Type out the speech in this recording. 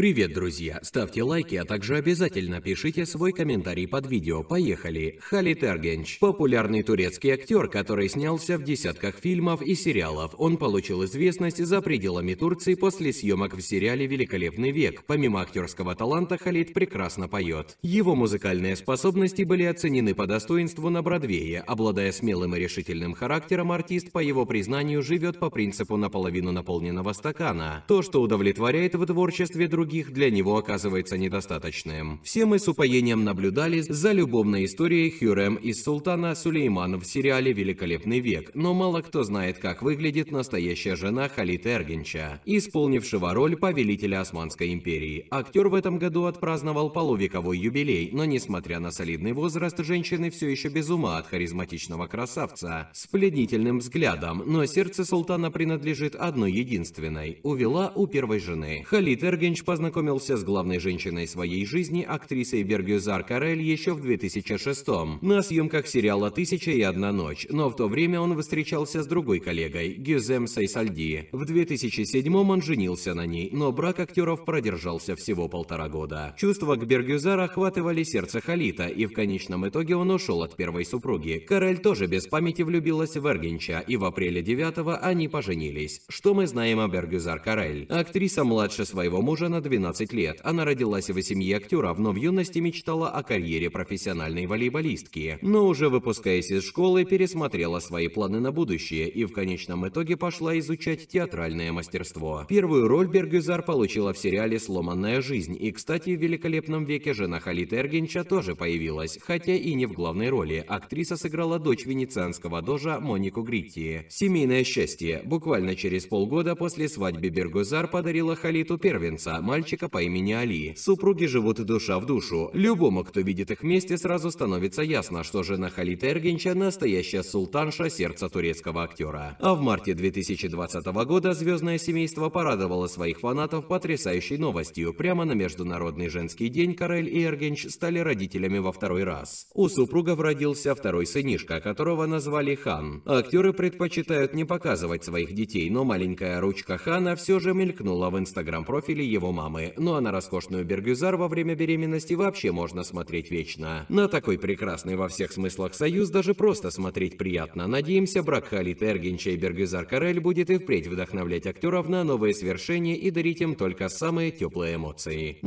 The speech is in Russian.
Привет, друзья! Ставьте лайки, а также обязательно пишите свой комментарий под видео. Поехали! Халит Эргенч – популярный турецкий актер, который снялся в десятках фильмов и сериалов. Он получил известность за пределами Турции после съемок в сериале «Великолепный век». Помимо актерского таланта, Халит прекрасно поет. Его музыкальные способности были оценены по достоинству на Бродвее. Обладая смелым и решительным характером, артист, по его признанию, живет по принципу наполовину наполненного стакана. То, что удовлетворяет в творчестве других других для него оказывается недостаточным. Все мы с упоением наблюдали за любовной историей Хюрем из Султана Сулейман в сериале «Великолепный век», но мало кто знает, как выглядит настоящая жена Халита Эргенча, исполнившего роль повелителя Османской империи. Актер в этом году отпраздновал полувековой юбилей, но несмотря на солидный возраст, женщины все еще без ума от харизматичного красавца с пленительным взглядом, но сердце султана принадлежит одной единственной – увела у первой жены. Халид Эргенч познакомился познакомился с главной женщиной своей жизни, актрисой Бергюзар Карель, еще в 2006 на съемках сериала «Тысяча и одна ночь», но в то время он встречался с другой коллегой, Гюзем Сейсальди. В 2007 он женился на ней, но брак актеров продержался всего полтора года. Чувства к Бергюзар охватывали сердце Халита, и в конечном итоге он ушел от первой супруги. Карель тоже без памяти влюбилась в Эргенча, и в апреле 9 они поженились. Что мы знаем о Бергюзар Карель? Актриса младше своего мужа на 12 лет. Она родилась в семье актеров, но в юности мечтала о карьере профессиональной волейболистки. Но уже выпускаясь из школы, пересмотрела свои планы на будущее и в конечном итоге пошла изучать театральное мастерство. Первую роль Бергюзар получила в сериале «Сломанная жизнь». И, кстати, в «Великолепном веке» жена Халита Эргенча тоже появилась, хотя и не в главной роли. Актриса сыграла дочь венецианского дожа Монику Гритти. Семейное счастье. Буквально через полгода после свадьбы Бергюзар подарила Халиту первенца, мальчика по имени Али. Супруги живут душа в душу. Любому, кто видит их вместе, сразу становится ясно, что жена Халита Эргенча – настоящая султанша сердца турецкого актера. А в марте 2020 года звездное семейство порадовало своих фанатов потрясающей новостью. Прямо на Международный женский день Карель и Эргенч стали родителями во второй раз. У супругов родился второй сынишка, которого назвали Хан. Актеры предпочитают не показывать своих детей, но маленькая ручка Хана все же мелькнула в инстаграм-профиле его мамы мамы, ну а на роскошную Бергюзар во время беременности вообще можно смотреть вечно. На такой прекрасный во всех смыслах союз даже просто смотреть приятно. Надеемся, брак Халит Эргенча и Бергюзар Карель будет и впредь вдохновлять актеров на новые свершения и дарить им только самые теплые эмоции.